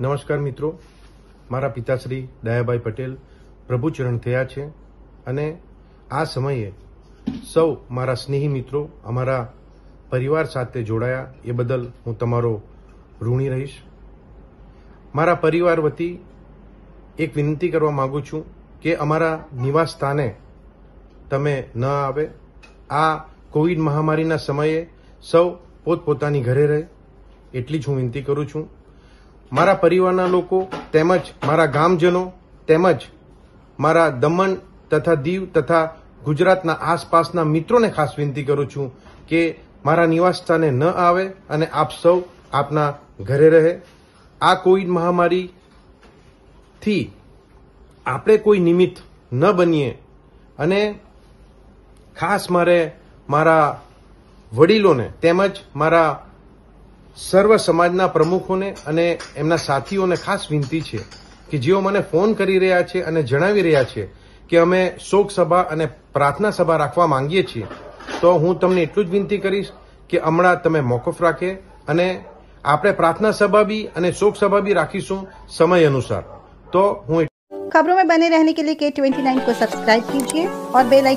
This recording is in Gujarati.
નમસ્કાર મિત્રો મારા પિતાશ્રી દયાભાઈ પટેલ પ્રભુચરણ થયા છે અને આ સમયે સૌ મારા સ્નેહી મિત્રો અમારા પરિવાર સાથે જોડાયા એ બદલ હું તમારો ઋણી રહીશ મારા પરિવાર વતી એક વિનંતી કરવા માગું છું કે અમારા નિવાસ સ્થાને તમે ન આવે આ કોવિડ મહામારીના સમયે સૌ પોતપોતાની ઘરે રહે એટલી જ હું વિનંતી કરું છું મારા પરિવારના લોકો તેમજ મારા ગામજનો તેમજ મારા દમણ તથા દીવ તથા ગુજરાતના આસપાસના મિત્રોને ખાસ વિનંતી કરું છું કે મારા નિવાસસ્થાને ન આવે અને આપ સૌ આપના ઘરે રહે આ કોવિડ મહામારીથી આપણે કોઈ નિમિત્ત ન બનીએ અને ખાસ મારે મારા વડીલોને તેમજ મારા સર્વ સમાજના પ્રમુખોને અને એમના સાથીઓને ખાસ વિનંતી છે કે જેઓ મને ફોન કરી રહ્યા છે અને જણાવી રહ્યા છે કે અમે શોક સભા અને પ્રાર્થના સભા રાખવા માંગીએ છીએ તો હું તમને એટલું જ વિનંતી કરીશ કે હમણાં તમે મોકફ રાખે અને આપણે પ્રાર્થના સભા બી અને શોક સભા બી રાખીશું સમય અનુસાર તો હું खबरों में बने रहने के लिए के ट्वेंटी नाइन को सब्सक्राइब कीजिए और बेल